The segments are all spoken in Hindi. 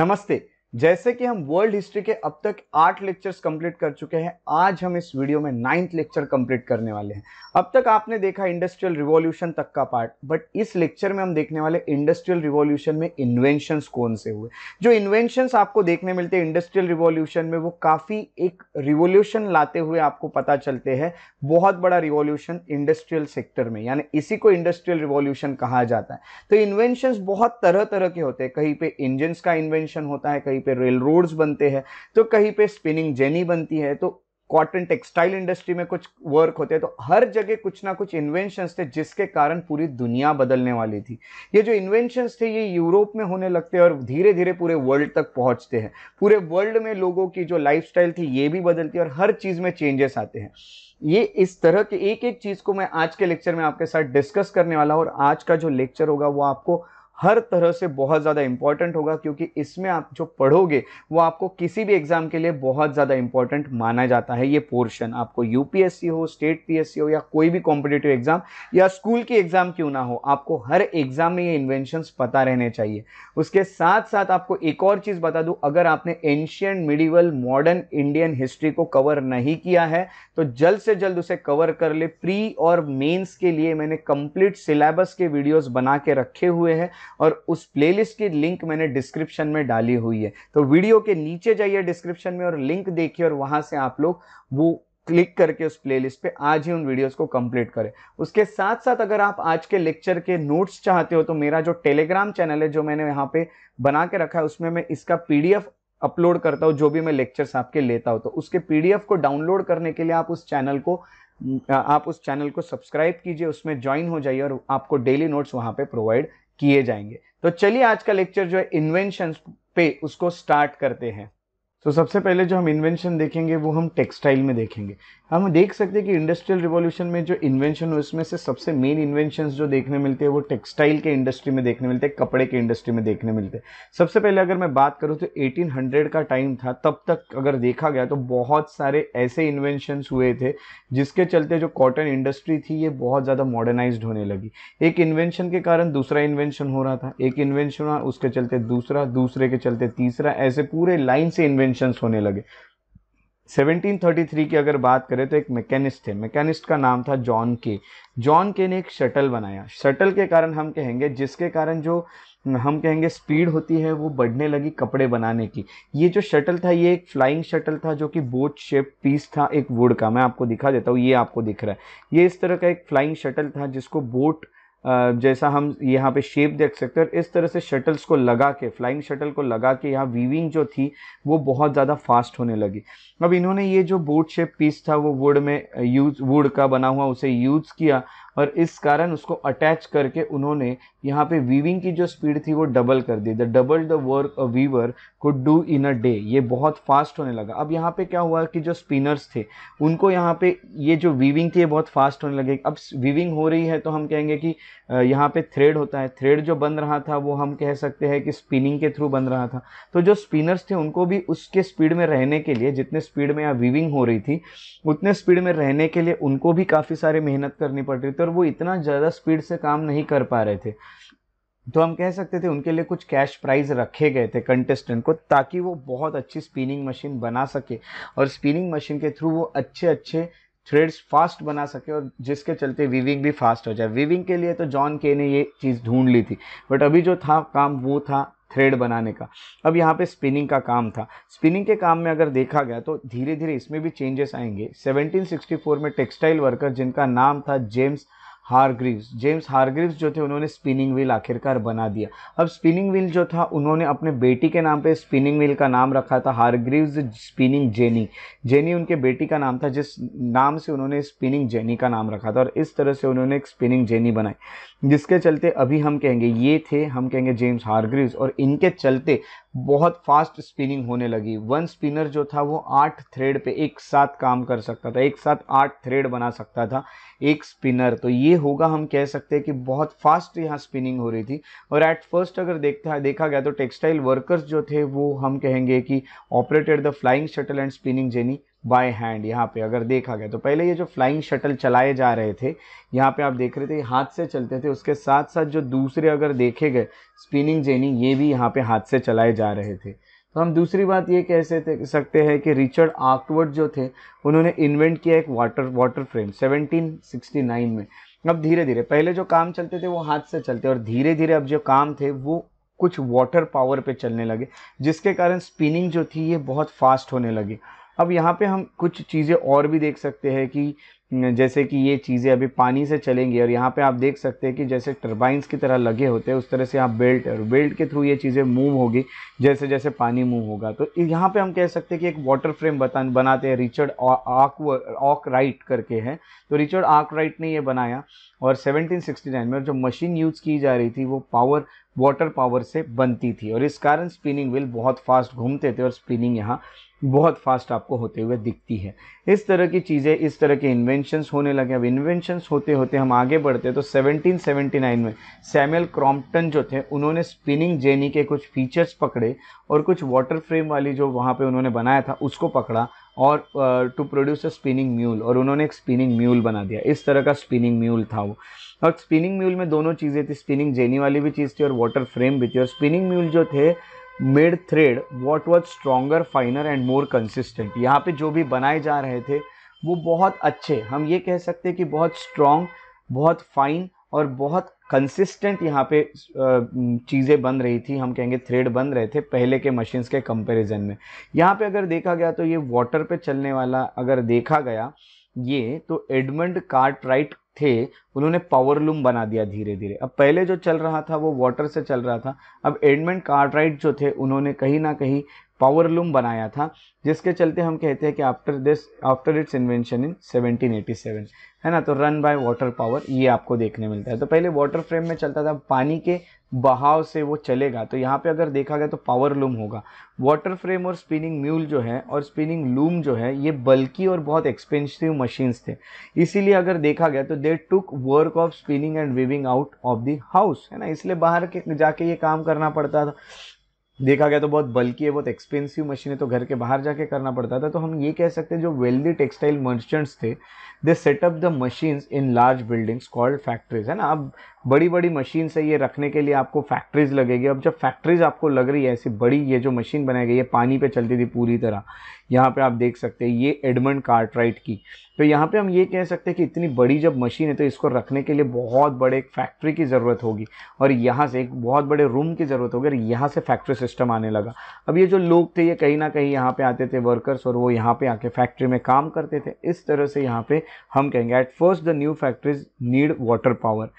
నమస్తే जैसे कि हम वर्ल्ड हिस्ट्री के अब तक आठ लेक्चर्स कंप्लीट कर चुके हैं आज हम इस वीडियो में नाइन्थ लेक्चर कंप्लीट करने वाले हैं अब तक आपने देखा इंडस्ट्रियल रिवॉल्यूशन तक का पार्ट बट इस लेक्चर में हम देखने वाले इंडस्ट्रियल रिवॉल्यूशन में इन्वेंशंस कौन से हुए जो इन्वेंशंस आपको देखने मिलते हैं इंडस्ट्रियल रिवॉल्यूशन में वो काफ़ी एक रिवोल्यूशन लाते हुए आपको पता चलते हैं बहुत बड़ा रिवॉल्यूशन इंडस्ट्रियल सेक्टर में यानी इसी को इंडस्ट्रियल रिवॉल्यूशन कहा जाता है तो इन्वेंशंस बहुत तरह तरह के होते हैं कहीं पर इंजन्स का इन्वेंशन होता है कहीं पे रेल रोड्स बनते हैं तो कहीं पे स्पिनिंग जेनी बनती है तो कॉटन टेक्सटाइल इंडस्ट्री में कुछ वर्क होते हैं तो हर जगह कुछ ना कुछ इन्वेंशंस थे जिसके कारण पूरी दुनिया बदलने वाली थी ये जो इन्वेंशंस थे ये यूरोप में होने लगते हैं और धीरे धीरे पूरे वर्ल्ड तक पहुंचते हैं पूरे वर्ल्ड में लोगों की जो लाइफस्टाइल थी ये भी बदलती है और हर चीज़ में चेंजेस आते हैं ये इस तरह के एक एक चीज़ को मैं आज के लेक्चर में आपके साथ डिस्कस करने वाला हूँ और आज का जो लेक्चर होगा वो आपको हर तरह से बहुत ज़्यादा इंपॉर्टेंट होगा क्योंकि इसमें आप जो पढ़ोगे वो आपको किसी भी एग्ज़ाम के लिए बहुत ज़्यादा इंपॉर्टेंट माना जाता है ये पोर्शन आपको यूपीएससी हो स्टेट पीएससी हो या कोई भी कॉम्पिटेटिव एग्ज़ाम या स्कूल की एग्ज़ाम क्यों ना हो आपको हर एग्ज़ाम में ये इन्वेंशंस पता रहने चाहिए उसके साथ साथ आपको एक और चीज़ बता दूँ अगर आपने ancient medieval modern Indian history को कवर नहीं किया है तो जल्द से जल्द उसे कवर कर ले प्री और मेन्स के लिए मैंने कंप्लीट सिलेबस के वीडियोज़ बना के रखे हुए हैं और उस प्लेलिस्ट की लिंक मैंने डिस्क्रिप्शन में डाली हुई है तो वीडियो के नीचे जाइए डिस्क्रिप्शन में और लिंक देखिए और वहाँ से आप लोग वो क्लिक करके उस प्लेलिस्ट पे आज ही उन वीडियोस को कंप्लीट करें उसके साथ साथ अगर आप आज के लेक्चर के नोट्स चाहते हो तो मेरा जो टेलीग्राम चैनल है जो मैंने यहाँ पे बना के रखा है उसमें मैं इसका पीडीएफ अपलोड करता हूँ जो भी मैं लेक्चर्स आपके लेता हूँ तो उसके पीडीएफ को डाउनलोड करने के लिए आप उस चैनल को आप उस चैनल को सब्सक्राइब कीजिए उसमें ज्वाइन हो जाइए और आपको डेली नोट्स वहाँ पर प्रोवाइड किए जाएंगे तो चलिए आज का लेक्चर जो है इन्वेंशन पे उसको स्टार्ट करते हैं तो सबसे पहले जो हम इन्वेंशन देखेंगे वो हम टेक्सटाइल में देखेंगे हम देख सकते हैं कि इंडस्ट्रियल रिवॉल्यूशन में जो इन्वेंशन हुए उसमें से सबसे मेन इन्वेंशन जो देखने मिलते हैं वो टेक्सटाइल के इंडस्ट्री में देखने मिलते हैं कपड़े के इंडस्ट्री में देखने मिलते हैं सबसे पहले अगर मैं बात करूँ तो एटीन का टाइम था तब तक अगर देखा गया तो बहुत सारे ऐसे इन्वेंशनस हुए थे जिसके चलते जो कॉटन इंडस्ट्री थी ये बहुत ज़्यादा मॉडर्नाइज होने लगी एक इन्वेंशन के कारण दूसरा इन्वेंशन हो रहा था एक इन्वेंशन हुआ उसके चलते दूसरा दूसरे के चलते तीसरा ऐसे पूरे लाइन से इन्वेंशन इन्वेंशंस होने लगे 1733 की अगर बात करें तो एक मैकेनिस्ट थे मैकेनिस्ट का नाम था जॉन के जॉन के ने एक शटल बनाया शटल के कारण हम कहेंगे जिसके कारण जो हम कहेंगे स्पीड होती है वो बढ़ने लगी कपड़े बनाने की ये जो शटल था ये एक फ्लाइंग शटल था जो कि बोट शेप पीस था एक वुड का मैं आपको दिखा देता हूँ ये आपको दिख रहा है ये इस तरह का एक फ्लाइंग शटल था जिसको बोट जैसा हम यहाँ पे शेप देख सकते हैं इस तरह से शटल्स को लगा के फ्लाइंग शटल को लगा के यहाँ वीविंग जो थी वो बहुत ज़्यादा फास्ट होने लगी अब इन्होंने ये जो बोट शेप पीस था वो वुड में यूज uh, वुड का बना हुआ उसे यूज किया और इस कारण उसको अटैच करके उन्होंने यहाँ पे वीविंग की जो स्पीड थी वो डबल कर दी the double the work a weaver could do in a day ये बहुत फास्ट होने लगा अब यहाँ पे क्या हुआ कि जो स्पिनर्स थे उनको यहाँ पे ये जो वीविंग थी ये बहुत फास्ट होने लगी अब वीविंग हो रही है तो हम कहेंगे कि uh, यहाँ पे थ्रेड होता है थ्रेड जो बन रहा था वो हम कह सकते हैं कि स्पिनिंग के थ्रू बन रहा था तो जो स्पिनर्स थे उनको भी उसके स्पीड में रहने के लिए जितने स्पीड में या वीविंग हो रही थी उतने स्पीड में रहने के लिए उनको भी काफ़ी सारी मेहनत करनी पड़ रही थी और वो इतना ज़्यादा स्पीड से काम नहीं कर पा रहे थे तो हम कह सकते थे उनके लिए कुछ कैश प्राइज रखे गए थे कंटेस्टेंट को ताकि वो बहुत अच्छी स्पिनिंग मशीन बना सके और स्पिनिंग मशीन के थ्रू वो अच्छे अच्छे थ्रेड्स फास्ट बना सके और जिसके चलते वीविंग भी फास्ट हो जाए वीविंग के लिए तो जॉन के ने ये चीज़ ढूंढ ली थी बट अभी जो था काम वो था थ्रेड बनाने का अब यहाँ पे स्पिनिंग का काम था स्पिनिंग के काम में अगर देखा गया तो धीरे धीरे इसमें भी चेंजेस आएंगे 1764 में टेक्सटाइल वर्कर जिनका नाम था जेम्स हारग्रीव्स जेम्स हारग्रीव्स जो थे उन्होंने स्पिनिंग व्हील आखिरकार बना दिया अब स्पिनिंग व्हील जो था उन्होंने अपने बेटी के नाम पे स्पिनिंग व्हील का नाम रखा था हारग्रीव्स स्पिनिंग जेनी जेनी उनके बेटी का नाम था जिस नाम से उन्होंने स्पिनिंग जेनी का नाम रखा था और इस तरह से उन्होंने एक स्पिनिंग जेनी बनाई जिसके चलते अभी हम कहेंगे ये थे हम कहेंगे जेम्स हारग्रीव्स और इनके चलते बहुत फास्ट स्पिनिंग होने लगी वन स्पिनर जो था वो आठ थ्रेड पे एक साथ काम कर सकता था एक साथ आठ थ्रेड बना सकता था एक स्पिनर तो ये होगा हम कह सकते हैं कि बहुत फास्ट यहाँ स्पिनिंग हो रही थी और एट फर्स्ट अगर देखता देखा गया तो टेक्सटाइल वर्कर्स जो थे वो हम कहेंगे कि operated the flying shuttle and spinning jenny by hand यहाँ पे अगर देखा गया तो पहले ये जो फ्लाइंग शटल चलाए जा रहे थे यहाँ पे आप देख रहे थे हाथ से चलते थे उसके साथ साथ जो दूसरे अगर देखे गए स्पिनिंग जेनी ये भी यहाँ पे हाथ से चलाए जा रहे थे तो हम दूसरी बात ये कह सकते हैं कि रिचर्ड आर्कवर्ड जो थे उन्होंने इन्वेंट किया एक वाटर वाटर फ्रेम सेवनटीन में अब धीरे धीरे पहले जो काम चलते थे वो हाथ से चलते और धीरे धीरे अब जो काम थे वो कुछ वाटर पावर पे चलने लगे जिसके कारण स्पिनिंग जो थी ये बहुत फास्ट होने लगी अब यहाँ पे हम कुछ चीज़ें और भी देख सकते हैं कि जैसे कि ये चीज़ें अभी पानी से चलेंगी और यहाँ पे आप देख सकते हैं कि जैसे टर्बाइंस की तरह लगे होते हैं उस तरह से यहाँ बेल्ट और बेल्ट के थ्रू ये चीज़ें मूव होगी जैसे जैसे पानी मूव होगा तो यहाँ पे हम कह सकते हैं कि एक वाटर फ्रेम बता बनाते हैं रिचर्ड ऑक ऑक राइट करके हैं तो रिचर्ड आक राइट ने ये बनाया और सेवनटीन में जो मशीन यूज़ की जा रही थी वो पावर वाटर पावर से बनती थी और इस कारण स्पिनिंग व्हील बहुत फास्ट घूमते थे और स्पिनिंग यहाँ बहुत फास्ट आपको होते हुए दिखती है इस तरह की चीज़ें इस तरह के इन्वेंशंस होने लगे अब इन्वेंशंस होते होते हम आगे बढ़ते तो 1779 में सैमुअल क्रॉम्पटन जो थे उन्होंने स्पिनिंग जेनी के कुछ फीचर्स पकड़े और कुछ वाटर फ्रेम वाली जो वहाँ पे उन्होंने बनाया था उसको पकड़ा और to produce a spinning mule और उन्होंने एक स्पिनिंग म्यूल बना दिया इस तरह का स्पिनिंग म्यूल था वो और स्पिनिंग म्यूल में दोनों चीज़ें थी स्पिनिंग जेनी वाली भी चीज़ थी और वाटर फ्रेम भी थी और स्पिनिंग म्यूल जो थे made thread what was stronger finer and more consistent यहाँ पे जो भी बनाए जा रहे थे वो बहुत अच्छे हम ये कह सकते हैं कि बहुत स्ट्रॉन्ग बहुत फाइन और बहुत कंसिस्टेंट यहाँ पे चीज़ें बन रही थी हम कहेंगे थ्रेड बन रहे थे पहले के मशीन्स के कंपैरिजन में यहाँ पे अगर देखा गया तो ये वाटर पे चलने वाला अगर देखा गया ये तो एडमंड कार्ट राइट थे उन्होंने पावर लूम बना दिया धीरे धीरे अब पहले जो चल रहा था वो वाटर से चल रहा था अब एडमंड कार्ट जो थे उन्होंने कहीं ना कहीं पावर लूम बनाया था जिसके चलते हम कहते हैं कि after this after its invention in 1787 है ना तो रन बाय वाटर पावर ये आपको देखने मिलता है तो पहले वाटर फ्रेम में चलता था पानी के बहाव से वो चलेगा तो यहाँ पे अगर देखा गया तो पावर लूम होगा वाटर फ्रेम और स्पिनिंग म्यूल जो है और स्पिनिंग लूम जो है ये बल्कि और बहुत एक्सपेंसिव मशीन्स थे इसीलिए अगर देखा गया तो they took work of spinning and weaving out of the house है ना इसलिए बाहर के जाके ये काम करना पड़ता था देखा गया तो बहुत बल्कि है बहुत एक्सपेंसिव मशीन है तो घर के बाहर जाके करना पड़ता था तो हम ये कह सकते हैं जो वेल्दी टेक्सटाइल मर्चेंट्स थे they set up the machines in large buildings called factories है ना अब बड़ी बड़ी मशीन से ये रखने के लिए आपको फैक्ट्रीज लगेगी अब जब फैक्ट्रीज आपको लग रही है ऐसी बड़ी ये जो मशीन बनाई गई है पानी पे चलती थी पूरी तरह यहाँ पे आप देख सकते हैं ये एडमंड कार्टराइट की तो यहाँ पे हम ये कह सकते हैं कि इतनी बड़ी जब मशीन है तो इसको रखने के लिए बहुत बड़े एक फैक्ट्री की ज़रूरत होगी और यहाँ से एक बहुत बड़े रूम की ज़रूरत होगी और यहाँ से फैक्ट्री सिस्टम आने लगा अब ये जो लोग थे ये कहीं ना कहीं यहाँ पे आते थे वर्कर्स और वो यहाँ पे आके फैक्ट्री में काम करते थे इस तरह से यहाँ पे हम कहेंगे at first the new factories need water power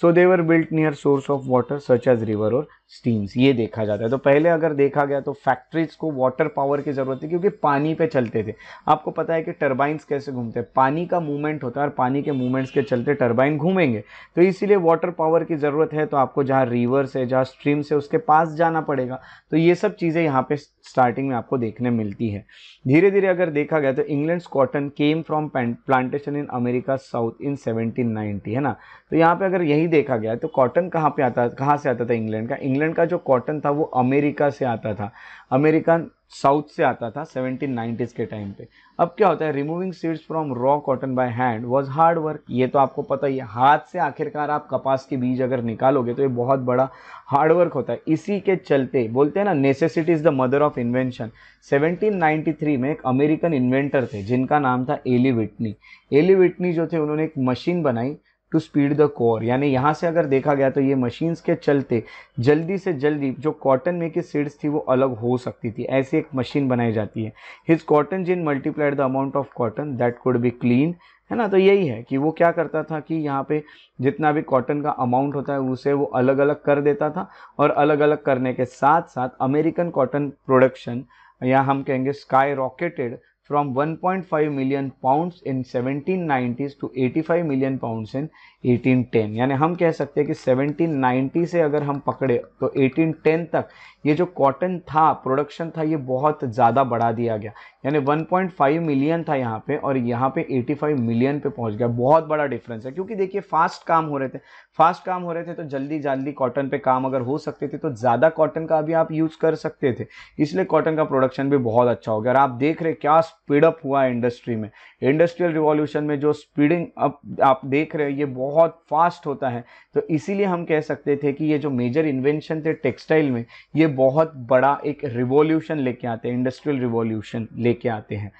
So they were built near source of water such as river or streams ये देखा जाता है तो पहले अगर देखा गया तो फैक्ट्रीज को वाटर पावर की ज़रूरत थी क्योंकि पानी पे चलते थे आपको पता है कि टर्बाइंस कैसे घूमते हैं पानी का मूवमेंट होता है और पानी के मूवमेंट्स के चलते टर्बाइन घूमेंगे तो इसीलिए वाटर पावर की ज़रूरत है तो आपको जहाँ रिवर्स है जहाँ स्ट्रीम्स है उसके पास जाना पड़ेगा तो ये सब चीज़ें यहाँ पर स्टार्टिंग में आपको देखने मिलती है धीरे धीरे अगर देखा गया तो England cotton came from plantation in America south in seventeen है ना तो यहाँ पर अगर यही देखा गया तो कॉटन कहाँ पे आता कहाँ से आता था इंग्लैंड का इंग्लैंड इंग्लैंड का जो कॉटन था वो अमेरिका से आता था अमेरिका साउथ से आता था 1790s के टाइम पे अब क्या होता है removing seeds from raw cotton by hand was hard work ये तो आपको पता ही है हाथ से आखिरकार आप कपास के बीज अगर निकालोगे तो ये बहुत बड़ा हार्ड वर्क होता है इसी के चलते बोलते हैं ना necessity is the mother of invention 1793 में एक अमेरिकन इन्वेंटर थे जिनका नाम था एली विटनी एली विटनी जो थे उन्होंने एक मशीन बनाई टू स्पीड द कोर यानी यहाँ से अगर देखा गया तो ये मशीन्स के चलते जल्दी से जल्दी जो कॉटन में की सीड्स थी वो अलग हो सकती थी ऐसी एक मशीन बनाई जाती है his cotton gin multiplied the amount of cotton that could be clean है ना तो यही है कि वो क्या करता था कि यहाँ पे जितना भी कॉटन का अमाउंट होता है उसे वो अलग अलग कर देता था और अलग अलग करने के साथ साथ अमेरिकन कॉटन प्रोडक्शन या हम कहेंगे skyrocketed from 1.5 million pounds in 1790s to 85 million pounds in 1810 यानी हम कह सकते हैं कि 1790 से अगर हम पकड़े तो 1810 तक ये जो कॉटन था प्रोडक्शन था ये बहुत ज़्यादा बढ़ा दिया गया यानी 1.5 मिलियन था यहाँ पे और यहाँ पे 85 मिलियन पे पहुँच गया बहुत बड़ा डिफरेंस है क्योंकि देखिए फास्ट काम हो रहे थे फास्ट काम हो रहे थे तो जल्दी जल्दी कॉटन पे काम अगर हो सकते थे तो ज़्यादा कॉटन का भी आप यूज़ कर सकते थे इसलिए कॉटन का प्रोडक्शन भी बहुत अच्छा हो गया और आप देख रहे क्या स्पीडअप हुआ है इंडस्ट्री में इंडस्ट्रियल रिवॉल्यूशन में जो स्पीडिंग अप आप देख रहे हो ये बहुत फास्ट होता है तो इसीलिए हम कह सकते थे कि ये जो मेजर इन्वेंशन थे टेक्सटाइल में ये बहुत बड़ा एक रिवॉल्यूशन लेके आते हैं इंडस्ट्रियल रिवॉल्यूशन लेके आते हैं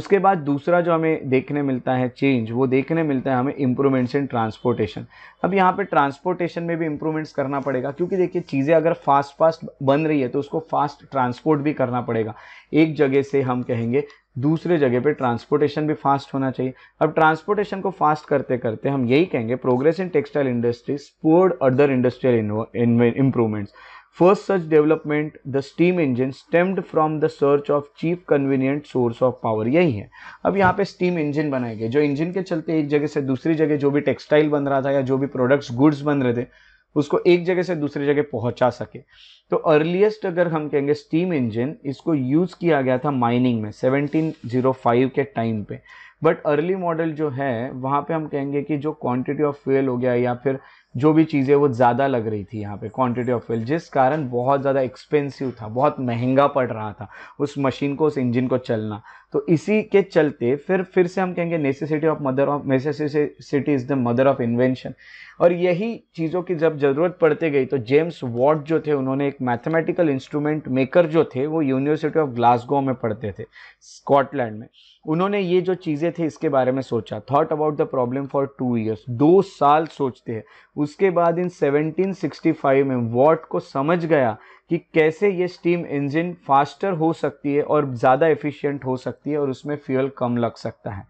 उसके बाद दूसरा जो हमें देखने मिलता है चेंज वो देखने मिलता है हमें इंप्रूवमेंट्स इन ट्रांसपोर्टेशन अब यहाँ पे ट्रांसपोर्टेशन में भी इंप्रूवमेंट्स करना पड़ेगा क्योंकि देखिए चीज़ें अगर फास्ट फास्ट बन रही है तो उसको फास्ट ट्रांसपोर्ट भी करना पड़ेगा एक जगह से हम कहेंगे दूसरे जगह पे ट्रांसपोर्टेशन भी फास्ट होना चाहिए अब ट्रांसपोर्टेशन को फास्ट करते करते हम यही कहेंगे progress in textile industry spurred other industrial improvements first such development the steam engine stemmed from the search of cheap convenient source of power यही है अब यहाँ पे स्टीम इंजन बनाए गए जो इंजन के चलते एक जगह से दूसरी जगह जो भी टेक्सटाइल बन रहा था या जो भी प्रोडक्ट्स गुड्स बन रहे थे उसको एक जगह से दूसरी जगह पहुंचा सके तो अर्लीस्ट अगर हम कहेंगे स्टीम इंजन इसको यूज़ किया गया था माइनिंग में 1705 के टाइम पे बट अर्ली मॉडल जो है वहाँ पे हम कहेंगे कि जो क्वांटिटी ऑफ फ्यूल हो गया या फिर जो भी चीज़ें वो ज़्यादा लग रही थी यहाँ पे क्वांटिटी ऑफ ऑयल जिस कारण बहुत ज़्यादा एक्सपेंसिव था बहुत महंगा पड़ रहा था उस मशीन को उस इंजन को चलना तो इसी के चलते फिर फिर से हम कहेंगे necessity of mother of necessity is the mother of invention और यही चीज़ों की जब ज़रूरत पड़ते गई तो जेम्स वॉट जो थे उन्होंने एक मैथमेटिकल इंस्ट्रूमेंट मेकर जो थे वो यूनिवर्सिटी ऑफ ग्लासगो में पढ़ते थे स्कॉटलैंड में उन्होंने ये जो चीज़ें थे इसके बारे में सोचा thought about the problem for two years दो साल सोचते हैं उसके बाद इन 1765 में वॉट को समझ गया कि कैसे ये स्टीम इंजन फास्टर हो सकती है और ज़्यादा एफिशिएंट हो सकती है और उसमें फ्यूल कम लग सकता है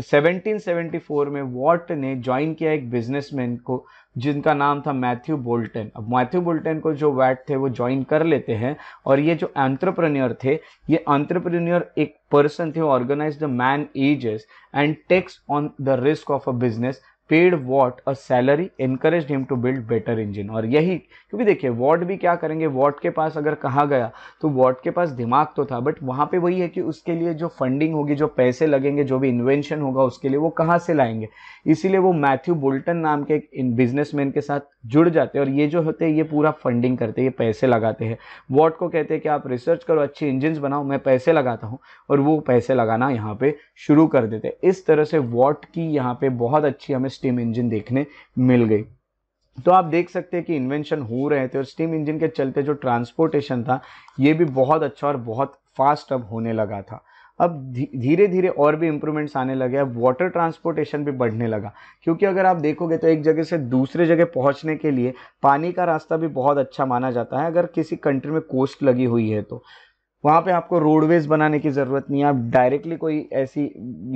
1774 में वॉट ने ज्वाइन किया एक बिजनेसमैन को जिनका नाम था मैथ्यू बोल्टन अब मैथ्यू बोल्टन को जो वैट थे वो ज्वाइन कर लेते हैं और ये जो एंट्रप्रन्यर थे ये एंट्रप्रन्यर एक पर्सन थे organize the manages and takes on the risk of a business paid Watt a salary encourage him to build better engine और यही क्योंकि देखिए वॉट भी क्या करेंगे वॉट के पास अगर कहा गया तो वॉट के पास दिमाग तो था बट वहाँ पे वही है कि उसके लिए जो फंडिंग होगी जो पैसे लगेंगे जो भी इन्वेंशन होगा उसके लिए वो कहाँ से लाएंगे इसीलिए वो मैथ्यू बोल्टन नाम के एक बिजनेसमैन के साथ जुड़ जाते हैं और ये जो होते हैं ये पूरा फंडिंग करते हैं ये पैसे लगाते हैं वॉट को कहते हैं कि आप रिसर्च करो अच्छे इंजिन बनाओ मैं पैसे लगाता हूँ और वो पैसे लगाना यहाँ पे शुरू कर देते हैं इस तरह से वॉट की यहाँ पे बहुत अच्छी हमें स्टीम इंजन देखने मिल गई तो आप देख सकते हैं कि इन्वेंशन हो रहे थे और स्टीम इंजन के चलते जो ट्रांसपोर्टेशन था ये भी बहुत अच्छा और बहुत फास्ट अब होने लगा था अब धीरे धीरे और भी इम्प्रूवमेंट्स आने लगे अब वाटर ट्रांसपोर्टेशन भी बढ़ने लगा क्योंकि अगर आप देखोगे तो एक जगह से दूसरे जगह पहुंचने के लिए पानी का रास्ता भी बहुत अच्छा माना जाता है अगर किसी कंट्री में कोस्ट लगी हुई है तो वहाँ पे आपको रोडवेज बनाने की ज़रूरत नहीं है आप डायरेक्टली कोई ऐसी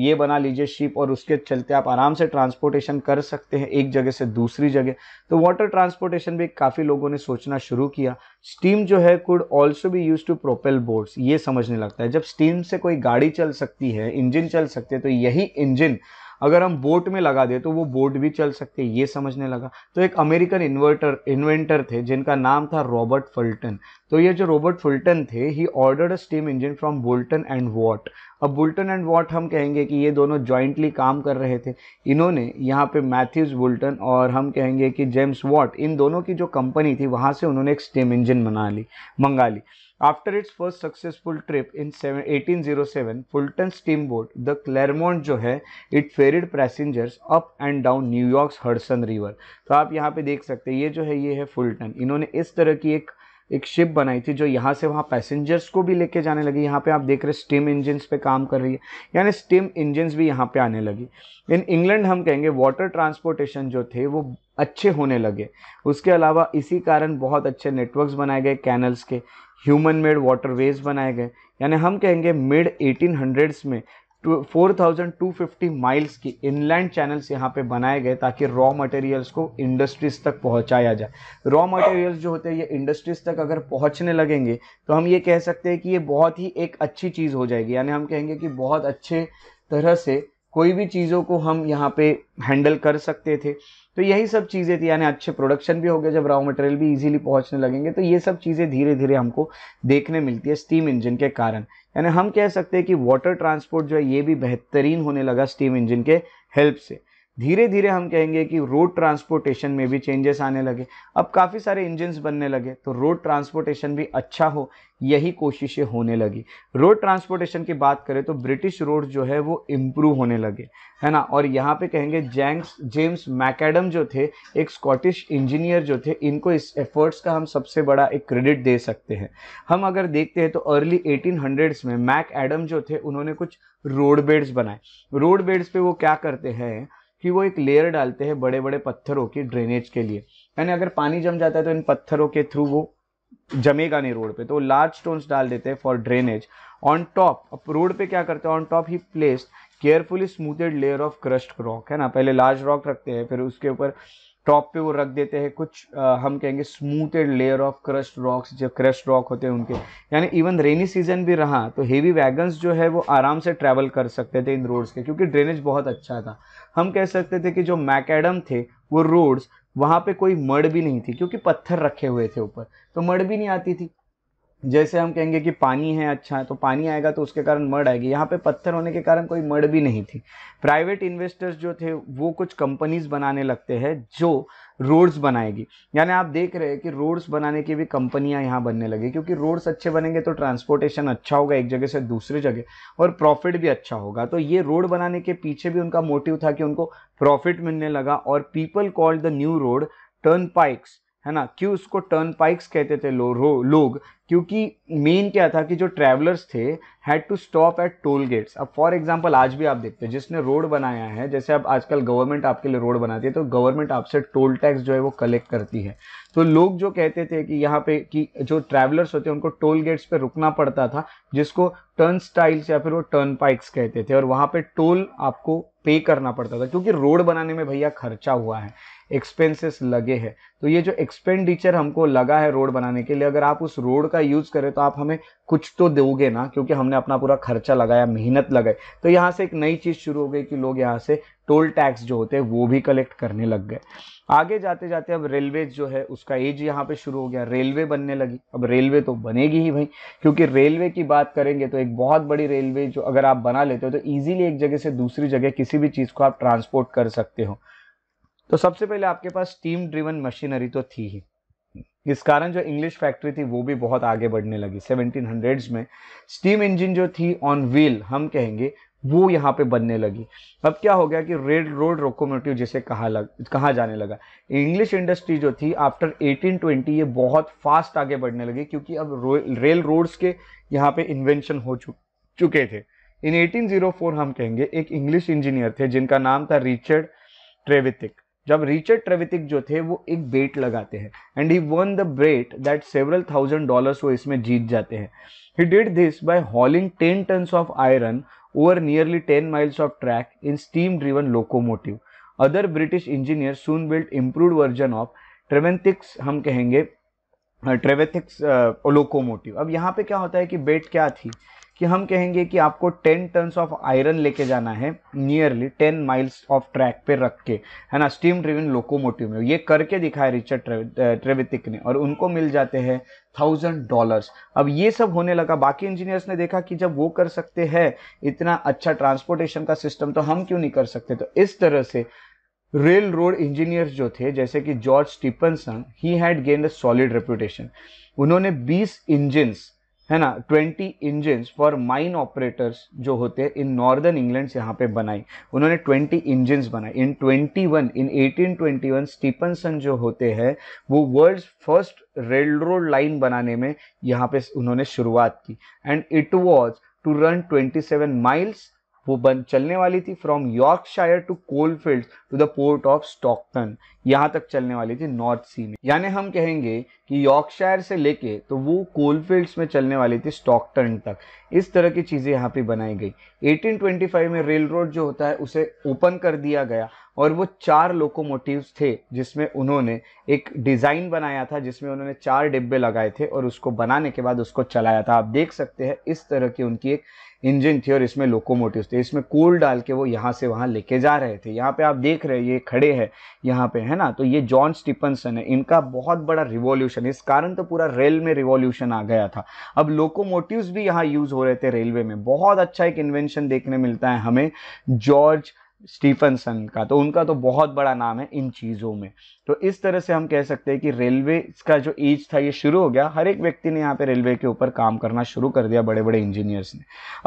ये बना लीजिए शिप और उसके चलते आप आराम से ट्रांसपोर्टेशन कर सकते हैं एक जगह से दूसरी जगह तो वाटर ट्रांसपोर्टेशन भी काफ़ी लोगों ने सोचना शुरू किया स्टीम जो है कुड ऑल्सो भी यूज टू प्रोपेल बोट्स ये समझने लगता है जब स्टीम से कोई गाड़ी चल सकती है इंजन चल सकते हैं तो यही इंजन अगर हम बोट में लगा दें तो वो बोट भी चल सकते ये समझने लगा तो एक अमेरिकन इन्वर्टर इन्वेंटर थे जिनका नाम था रॉबर्ट फुलटन तो ये जो रॉबर्ट फुलटन थे he ordered a steam engine from Boulton and Watt अब बोल्टन एंड वॉट हम कहेंगे कि ये दोनों जॉइंटली काम कर रहे थे इन्होंने यहाँ पे मैथ्यूज बोल्टन और हम कहेंगे कि जेम्स वॉट इन दोनों की जो कंपनी थी वहाँ से उन्होंने एक स्टीम इंजन बना ली मंगा ली after its first successful trip in eighteen zero seven Fulton steam boat the Clermont जो है it ferried passengers up and down New York Hudson river तो आप यहाँ पे देख सकते हैं ये जो है ये है फुलटन इन्होंने इस तरह की एक एक शिप बनाई थी जो यहाँ से वहाँ पैसेंजर्स को भी लेके जाने लगी यहाँ पे आप देख रहे स्टीम इंजन्स पे काम कर रही है यानी स्टीम इंजन्स भी यहाँ पे आने लगी इन इंग्लैंड हम कहेंगे वाटर ट्रांसपोर्टेशन जो थे वो अच्छे होने लगे उसके अलावा इसी कारण बहुत अच्छे नेटवर्क्स बनाए गए कैनल्स के ह्यूमन मेड वाटरवेज बनाए गए यानी हम कहेंगे मिड 1800s में 4250 माइल्स की इनलैंड चैनल्स यहाँ पे बनाए गए ताकि रॉ मटेरियल्स को इंडस्ट्रीज तक पहुँचाया जाए रॉ मटेरियल्स जो होते हैं ये इंडस्ट्रीज तक अगर पहुँचने लगेंगे तो हम ये कह सकते हैं कि ये बहुत ही एक अच्छी चीज़ हो जाएगी यानी हम कहेंगे कि बहुत अच्छे तरह से कोई भी चीज़ों को हम यहाँ पे हैंडल कर सकते थे तो यही सब चीज़ें थी यानी अच्छे प्रोडक्शन भी हो गया जब रॉ मटेरियल भी इजीली पहुँचने लगेंगे तो ये सब चीज़ें धीरे धीरे हमको देखने मिलती है स्टीम इंजन के कारण यानी हम कह सकते हैं कि वाटर ट्रांसपोर्ट जो है ये भी बेहतरीन होने लगा स्टीम इंजन के हेल्प से धीरे धीरे हम कहेंगे कि रोड ट्रांसपोर्टेशन में भी चेंजेस आने लगे अब काफ़ी सारे इंजन्स बनने लगे तो रोड ट्रांसपोर्टेशन भी अच्छा हो यही कोशिशें होने लगी रोड ट्रांसपोर्टेशन की बात करें तो ब्रिटिश रोड जो है वो इम्प्रूव होने लगे है ना और यहाँ पे कहेंगे जैंक्स जेम्स मैकेडम जो थे एक स्कॉटिश इंजीनियर जो थे इनको इस एफर्ट्स का हम सबसे बड़ा एक क्रेडिट दे सकते हैं हम अगर देखते हैं तो अर्ली एटीन में मैक एडम जो थे उन्होंने कुछ रोड बेड्स बनाए रोड बेड्स पे वो क्या करते हैं कि वो एक लेयर डालते हैं बड़े बड़े पत्थरों के ड्रेनेज के लिए यानी अगर पानी जम जाता है तो इन पत्थरों के थ्रू वो जमेगा नहीं रोड पे तो लार्ज स्टोन्स डाल देते हैं फॉर ड्रेनेज ऑन टॉप अब रोड पे क्या करते हैं on top he placed carefully smoothed layer of crushed rock है ना पहले लार्ज रॉक रखते हैं फिर उसके ऊपर टॉप पे वो रख देते हैं कुछ आ, हम कहेंगे smoothed layer of crushed rocks जो क्रस्ट रॉक होते हैं उनके यानी इवन रेनी सीजन भी रहा तो हेवी वैगन्स जो है वो आराम से ट्रैवल कर सकते थे इन रोड्स के क्योंकि ड्रेनेज बहुत अच्छा था हम कह सकते थे कि जो मैकेडम थे वो रोड्स वहाँ पे कोई मड भी नहीं थी क्योंकि पत्थर रखे हुए थे ऊपर तो मड भी नहीं आती थी जैसे हम कहेंगे कि पानी है अच्छा है तो पानी आएगा तो उसके कारण मड आएगी यहाँ पे पत्थर होने के कारण कोई मड भी नहीं थी प्राइवेट इन्वेस्टर्स जो थे वो कुछ कंपनीज बनाने लगते हैं जो रोड्स बनाएगी यानी आप देख रहे हैं कि रोड्स बनाने की भी कंपनियां यहाँ बनने लगी क्योंकि रोड्स अच्छे बनेंगे तो ट्रांसपोर्टेशन अच्छा होगा एक जगह से दूसरे जगह और प्रॉफिट भी अच्छा होगा तो ये रोड बनाने के पीछे भी उनका मोटिव था कि उनको प्रॉफिट मिलने लगा और people called the new road turnpikes है ना क्यों उसको टर्न पाइक्स कहते थे लो, लोग क्योंकि मेन क्या था कि जो ट्रैवलर्स थे had to stop at toll gates अब फॉर एग्जांपल आज भी आप देखते हैं जिसने रोड बनाया है जैसे अब आजकल गवर्नमेंट आपके लिए रोड बनाती है तो गवर्नमेंट आपसे टोल टैक्स जो है वो कलेक्ट करती है तो लोग जो कहते थे कि यहाँ पे कि जो ट्रैवलर्स होते हैं उनको टोल गेट्स पर रुकना पड़ता था जिसको टर्न स्टाइल्स या फिर वो टर्न पाइक्स कहते थे और वहाँ पे टोल आपको पे करना पड़ता था क्योंकि रोड बनाने में भैया खर्चा हुआ है एक्सपेंसेस लगे हैं तो ये जो एक्सपेंडिचर हमको लगा है रोड बनाने के लिए अगर आप उस रोड का यूज़ करें तो आप हमें कुछ तो दोगे ना क्योंकि हमने अपना पूरा खर्चा लगाया मेहनत लगाई तो यहाँ से एक नई चीज़ शुरू हो गई कि लोग यहाँ से टोल टैक्स जो होते हैं वो भी कलेक्ट करने लग गए आगे जाते जाते अब रेलवे जो है उसका एज यहाँ पे शुरू हो गया रेलवे बनने लगी अब रेलवे तो बनेगी ही भाई क्योंकि रेलवे की बात करेंगे तो एक बहुत बड़ी रेलवे जो अगर आप बना लेते हो तो ईजिली एक जगह से दूसरी जगह किसी भी चीज़ को आप ट्रांसपोर्ट कर सकते हो तो सबसे पहले आपके पास स्टीम ड्रिवन मशीनरी तो थी ही इस कारण जो इंग्लिश फैक्ट्री थी वो भी बहुत आगे बढ़ने लगी 1700s में स्टीम इंजन जो थी ऑन व्हील हम कहेंगे वो यहाँ पे बनने लगी अब क्या हो गया कि रेल रोड रोकोमोटिव जिसे कहा लग कहा जाने लगा इंग्लिश इंडस्ट्री जो थी आफ्टर 1820 ये बहुत फास्ट आगे बढ़ने लगी क्योंकि अब रेल रोड्स के यहाँ पे इन्वेंशन हो चु चुके थे इन 1804 हम कहेंगे एक इंग्लिश इंजीनियर थे जिनका नाम था रिचर्ड ट्रेविथिक जब रिचर्ड ट्रेवितिक जो थे वो एक बेट लगाते हैं and he won the bet that several thousand dollars वो इसमें जीत जाते हैं he did this by hauling ten tons of iron over nearly ten miles of track in steam driven locomotive other British engineer soon built improve version of Trevithick's हम कहेंगे ट्रेवेथिक्स लोकोमोटिव अब यहाँ पे क्या होता है कि बेट क्या थी कि हम कहेंगे कि आपको 10 टन्स ऑफ आयरन लेके जाना है नियरली 10 माइल्स ऑफ ट्रैक पे रख के है ना स्टीम ड्रिविन लोकोमोटिव में ये करके दिखाया रिचर्ड ट्रेवितिक ने और उनको मिल जाते हैं थाउजेंड डॉलर्स अब ये सब होने लगा बाकी इंजीनियर्स ने देखा कि जब वो कर सकते हैं इतना अच्छा ट्रांसपोर्टेशन का सिस्टम तो हम क्यों नहीं कर सकते तो इस तरह से रेल रोड इंजीनियर्स जो थे जैसे कि George Stephenson he had gain a solid reputation उन्होंने 20 इंजिन्स है ना twenty engines for mine operators जो होते हैं इन नॉर्दर्न इंग्लैंड से यहाँ पे बनाई उन्होंने ट्वेंटी इंजन्स बनाए in twenty one in eighteen twenty one Stephenson जो होते हैं वो world first railroad line बनाने में यहाँ पे उन्होंने शुरुआत की and it was to run twenty seven miles वो बन चलने वाली थी from Yorkshire to coalfield to the port of Stockton यहाँ तक चलने वाली थी नॉर्थ सी में यानी हम कहेंगे कि यॉर्कशायर से लेके तो वो कोलफील्ड्स में चलने वाली थी स्टॉकटन तक इस तरह की चीज़ें यहाँ पे बनाई गई 1825 में रेल रोड जो होता है उसे ओपन कर दिया गया और वो चार लोकोमोटिव्स थे जिसमें उन्होंने एक डिज़ाइन बनाया था जिसमें उन्होंने चार डिब्बे लगाए थे और उसको बनाने के बाद उसको चलाया था आप देख सकते हैं इस तरह की उनकी एक इंजन थी और इसमें लोकोमोटिव थे इसमें कोल डाल के वो यहाँ से वहाँ लेके जा रहे थे यहाँ पे आप देख रहे हैं ये खड़े हैं यहाँ पे है ना तो ये जॉन स्टीपनसन है इनका बहुत बड़ा रिवॉल्यूशन इस कारण तो पूरा रेल में रिवॉल्यूशन आ गया था अब लोकोमोटिव्स भी यहाँ यूज़ हो रहे थे रेलवे में बहुत अच्छा एक इन्वेंशन देखने मिलता है हमें जॉर्ज स्टीफनसन का तो उनका तो बहुत बड़ा नाम है इन चीज़ों में तो इस तरह से हम कह सकते हैं कि रेलवे का जो एज था ये शुरू हो गया हर एक व्यक्ति ने यहाँ पे रेलवे के ऊपर काम करना शुरू कर दिया बड़े बड़े इंजीनियर्स ने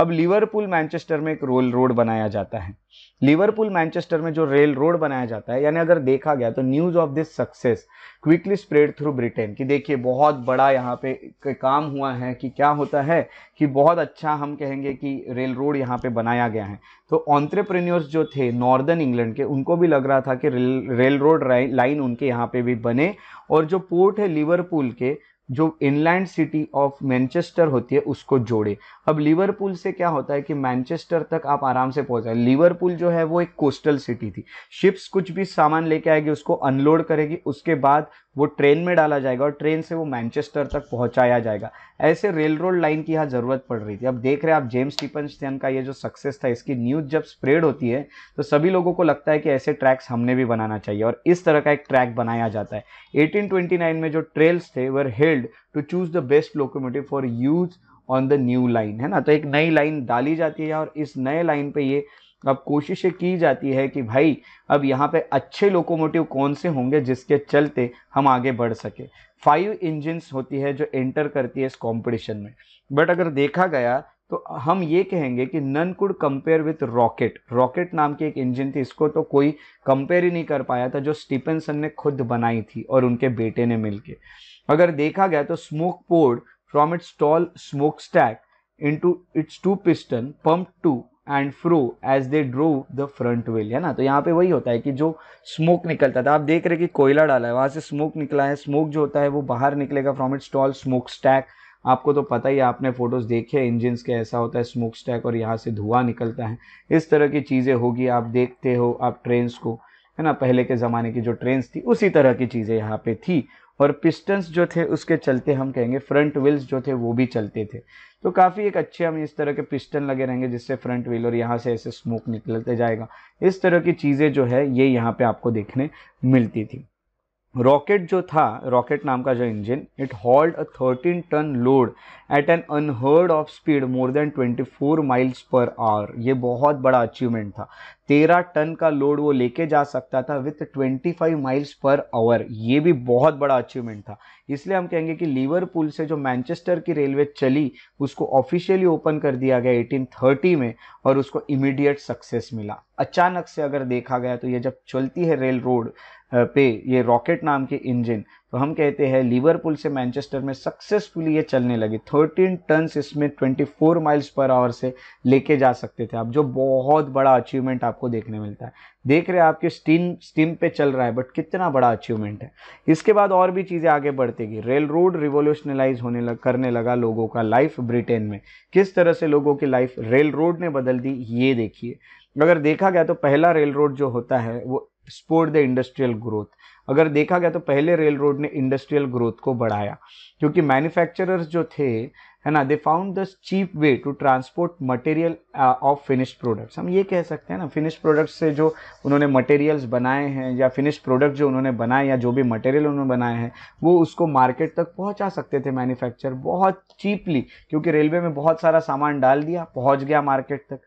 अब लिवरपूल मैनचेस्टर में एक रोल रोड बनाया जाता है लिवरपूल मैनचेस्टर में जो रेल रोड बनाया जाता है यानी अगर देखा गया तो news of this success quickly spread through Britain कि देखिए बहुत बड़ा यहाँ पे काम हुआ है कि क्या होता है कि बहुत अच्छा हम कहेंगे कि रेल रोड यहाँ पे बनाया गया है तो ऑन्ट्रप्रेन्योर्स जो थे नॉर्दर्न इंग्लैंड के उनको भी लग रहा था कि रेल रेल रोड लाइन उनके यहाँ पे भी बने और जो पोर्ट है लिवरपूल के जो इनलैंड सिटी ऑफ मैनचेस्टर होती है उसको जोड़े अब लिवरपूल से क्या होता है कि मैनचेस्टर तक आप आराम से पहुंच जाए लिवरपूल जो है वो एक कोस्टल सिटी थी शिप्स कुछ भी सामान लेके आएगी उसको अनलोड करेगी उसके बाद वो ट्रेन में डाला जाएगा और ट्रेन से वो मैनचेस्टर तक पहुंचाया जाएगा ऐसे रेल रोड लाइन की यहाँ ज़रूरत पड़ रही थी अब देख रहे हैं आप जेम्स स्टैन का ये जो सक्सेस था इसकी न्यूज़ जब स्प्रेड होती है तो सभी लोगों को लगता है कि ऐसे ट्रैक्स हमने भी बनाना चाहिए और इस तरह का एक ट्रैक बनाया जाता है एटीन में जो ट्रेल्स थे were held compelled to choose the best locomotive for use on the new line है ना तो एक नई लाइन डाली जाती है और इस नए लाइन पे ये अब कोशिश की जाती है कि भाई अब यहाँ पे अच्छे लोकोमोटिव कौन से होंगे जिसके चलते हम आगे बढ़ सके फाइव इंजन्स होती है जो एंटर करती है इस कंपटीशन में बट अगर देखा गया तो हम ये कहेंगे कि none could compare with Rocket Rocket नाम की एक इंजन थी इसको तो कोई कंपेयर ही नहीं कर पाया था जो स्टीपनसन ने खुद बनाई थी और उनके बेटे ने मिलके अगर देखा गया तो smoke poured from its tall smokestack into its two piston pump to and fro as they drove the front wheel है ना तो यहाँ पे वही होता है कि जो स्मोक निकलता था आप देख रहे कि कोयला डाला है वहाँ से स्मोक निकला है स्मोक जो होता है वो बाहर निकलेगा from its tall smokestack आपको तो पता ही आपने फोटोज देखे इंजिन के ऐसा होता है स्मोक स्टैक और यहाँ से धुआं निकलता है इस तरह की चीज़ें होगी आप देखते हो आप ट्रेन्स को है ना पहले के ज़माने की जो ट्रेन्स थी उसी तरह की चीज़ें यहाँ पे थी और पिस्टन्स जो थे उसके चलते हम कहेंगे फ्रंट व्हील्स जो थे वो भी चलते थे तो काफ़ी एक अच्छे हम इस तरह के पिस्टन लगे रहेंगे जिससे फ्रंट व्हील और यहाँ से ऐसे स्मोक निकलते जाएगा इस तरह की चीज़ें जो है ये यहाँ पे आपको देखने मिलती थी रॉकेट जो था रॉकेट नाम का जो engine it hauled a 13 ton load at an unheard of speed more than 24 miles per hour ये बहुत बड़ा अचीवमेंट था 13 टन का लोड वो लेके जा सकता था विथ 25 माइल्स पर आवर ये भी बहुत बड़ा अचीवमेंट था इसलिए हम कहेंगे कि लीवरपुल से जो मैनचेस्टर की रेलवे चली उसको ऑफिशियली ओपन कर दिया गया 1830 में और उसको इमीडिएट सक्सेस मिला अचानक से अगर देखा गया तो ये जब चलती है रेल रोड पे ये रॉकेट नाम के इंजन तो हम कहते हैं लीवरपुल से मैनचेस्टर में सक्सेसफुली ये चलने लगे 13 टन्स इसमें 24 माइल्स पर आवर से लेके जा सकते थे आप जो बहुत बड़ा अचीवमेंट आपको देखने मिलता है देख रहे हैं आपके स्टीम स्टीम पे चल रहा है बट कितना बड़ा अचीवमेंट है इसके बाद और भी चीज़ें आगे बढ़ती गई रेल रोड रिवोल्यूशनलाइज होने लग करने लगा लोगों का लाइफ ब्रिटेन में किस तरह से लोगों की लाइफ रेल रोड ने बदल दी ये देखिए अगर देखा गया तो पहला रेल रोड जो होता है वो स्पोर्ट द इंडस्ट्रियल ग्रोथ अगर देखा गया तो पहले रेल रोड ने इंडस्ट्रियल ग्रोथ को बढ़ाया क्योंकि मैन्युफैक्चरर्स जो थे है ना they found the cheap way to transport material of finished products हम ये कह सकते हैं ना फिनिश्ड प्रोडक्ट्स से जो उन्होंने मटेरियल्स बनाए हैं या फिनिश प्रोडक्ट जो उन्होंने बनाए या जो भी मटेरियल उन्होंने बनाए हैं वो उसको मार्केट तक पहुंचा सकते थे मैन्युफैक्चर बहुत चीपली क्योंकि रेलवे में बहुत सारा सामान डाल दिया पहुंच गया मार्केट तक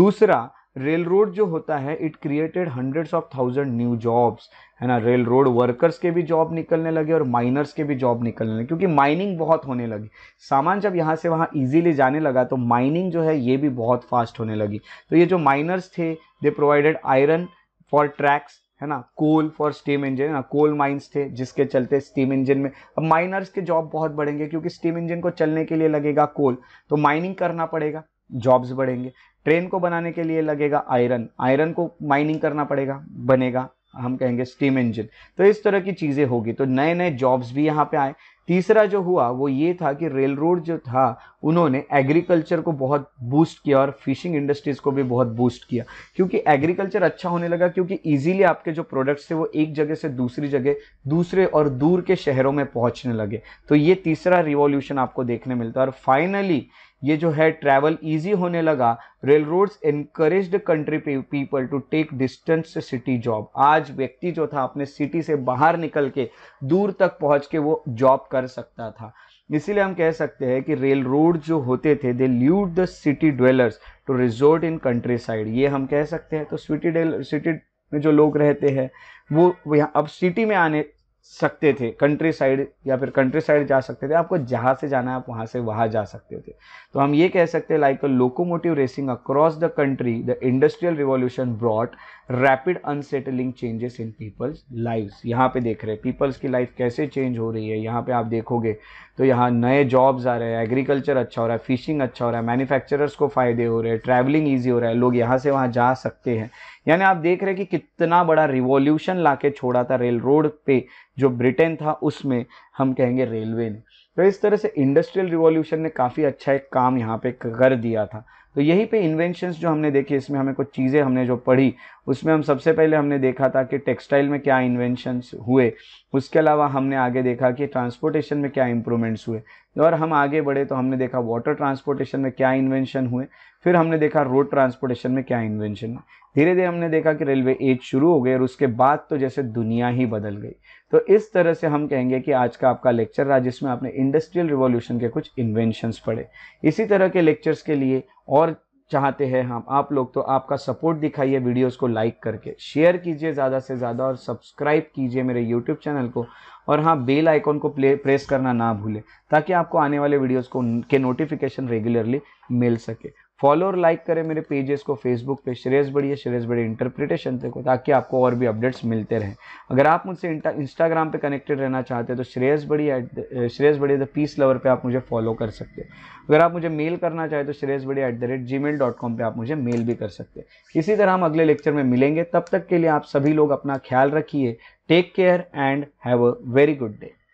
दूसरा रेल रोड जो होता है it created hundreds of thousand new jobs है ना रेल रोड वर्कर्स के भी जॉब निकलने लगे और माइनर्स के भी जॉब निकलने लगे क्योंकि माइनिंग बहुत होने लगी सामान जब यहाँ से वहाँ इजीली जाने लगा तो माइनिंग जो है ये भी बहुत फास्ट होने लगी तो ये जो माइनर्स थे they provided iron for tracks है ना कोल फॉर स्टीम इंजन है ना कोल माइंस थे जिसके चलते स्टीम इंजन में अब माइनर्स के जॉब बहुत बढ़ेंगे क्योंकि स्टीम इंजन को चलने के लिए लगेगा कोल तो माइनिंग करना पड़ेगा जॉब्स बढ़ेंगे ट्रेन को बनाने के लिए लगेगा आयरन आयरन को माइनिंग करना पड़ेगा बनेगा हम कहेंगे स्टीम इंजन तो इस तरह की चीज़ें होगी तो नए नए जॉब्स भी यहाँ पे आए तीसरा जो हुआ वो ये था कि रेल रोड जो था उन्होंने एग्रीकल्चर को बहुत बूस्ट किया और फिशिंग इंडस्ट्रीज़ को भी बहुत बूस्ट किया क्योंकि एग्रीकल्चर अच्छा होने लगा क्योंकि इजीली आपके जो प्रोडक्ट्स थे वो एक जगह से दूसरी जगह दूसरे और दूर के शहरों में पहुंचने लगे तो ये तीसरा रिवॉल्यूशन आपको देखने मिलता है और फाइनली ये जो है ट्रैवल इजी होने लगा railroads encourage country people to take distance city job आज व्यक्ति जो था अपने सिटी से बाहर निकल के दूर तक पहुंच के वो जॉब कर सकता था इसीलिए हम कह सकते हैं कि रेल रोड जो होते थे they lured the city dwellers to resort in countryside ये हम कह सकते हैं तो सिटी सिटी में जो लोग रहते हैं वो यहाँ अब सिटी में आने सकते थे कंट्री साइड या फिर कंट्री साइड जा सकते थे आपको जहाँ से जाना है आप वहाँ से वहाँ जा सकते थे तो हम ये कह सकते हैं like a locomotive racing across the country the industrial revolution brought rapid unsettling changes in people's life यहाँ पे देख रहे हैं पीपल्स की लाइफ कैसे चेंज हो रही है यहाँ पे आप देखोगे तो यहाँ नए जॉब्स आ रहे हैं एग्रीकल्चर अच्छा हो रहा है फिशिंग अच्छा हो रहा है मैन्युफैक्चरर्स को फ़ायदे हो रहे हैं ट्रैवलिंग ईजी हो रहा है लोग यहाँ से वहाँ जा सकते हैं यानी आप देख रहे हैं कि कितना बड़ा रिवॉल्यूशन ला के छोड़ा था रेल रोड पे जो ब्रिटेन था उसमें हम कहेंगे रेलवे ने तो इस तरह से इंडस्ट्रियल रिवॉल्यूशन ने काफ़ी अच्छा एक काम यहाँ पे कर दिया था तो यहीं पे इन्वेंशंस जो हमने देखी इसमें हमें कुछ चीज़ें हमने जो पढ़ी उसमें हम सबसे पहले हमने देखा था कि टेक्सटाइल में क्या इन्वेंशंस हुए उसके अलावा हमने आगे देखा कि ट्रांसपोर्टेशन में क्या इम्प्रूवमेंट्स हुए और हम आगे बढ़े तो हमने देखा वाटर ट्रांसपोर्टेशन में क्या इन्वेंशन हुए फिर हमने देखा रोड ट्रांसपोर्टेशन में क्या इन्वेंशन हुए धीरे धीरे हमने देखा कि रेलवे एज शुरू हो गई और उसके बाद तो जैसे दुनिया ही बदल गई तो इस तरह से हम कहेंगे कि आज का आपका लेक्चर रहा जिसमें आपने इंडस्ट्रियल रिवॉल्यूशन के कुछ इन्वेंशंस पढ़े इसी तरह के लेक्चर्स के लिए और चाहते हैं हम आप लोग तो आपका सपोर्ट दिखाइए वीडियोस को लाइक करके शेयर कीजिए ज़्यादा से ज़्यादा और सब्सक्राइब कीजिए मेरे यूट्यूब चैनल को और हाँ बेल आइकॉन को प्ले प्रेस करना ना भूलें ताकि आपको आने वाले वीडियोस को के नोटिफिकेशन रेगुलरली मिल सके फॉलो और लाइक करें मेरे पेजेस को फेसबुक पे श्रेयस बढ़िया श्रेयस बड़े इंटरप्रिटेशन तक ताकि आपको और भी अपडेट्स मिलते रहें अगर आप मुझसे इंस्टाग्राम पे कनेक्टेड रहना चाहते हैं तो श्रेयस बड़ी एट श्रेयस बड़ी द पीस लवर पे आप मुझे फॉलो कर सकते हैं अगर आप मुझे मेल करना चाहें तो श्रेयस बढ़िया at the rate G mail dot com पर आप मुझे मेल भी कर सकते हैं इसी तरह हम अगले लेक्चर में मिलेंगे तब तक के लिए आप सभी लोग अपना ख्याल रखिए take care and have a very good day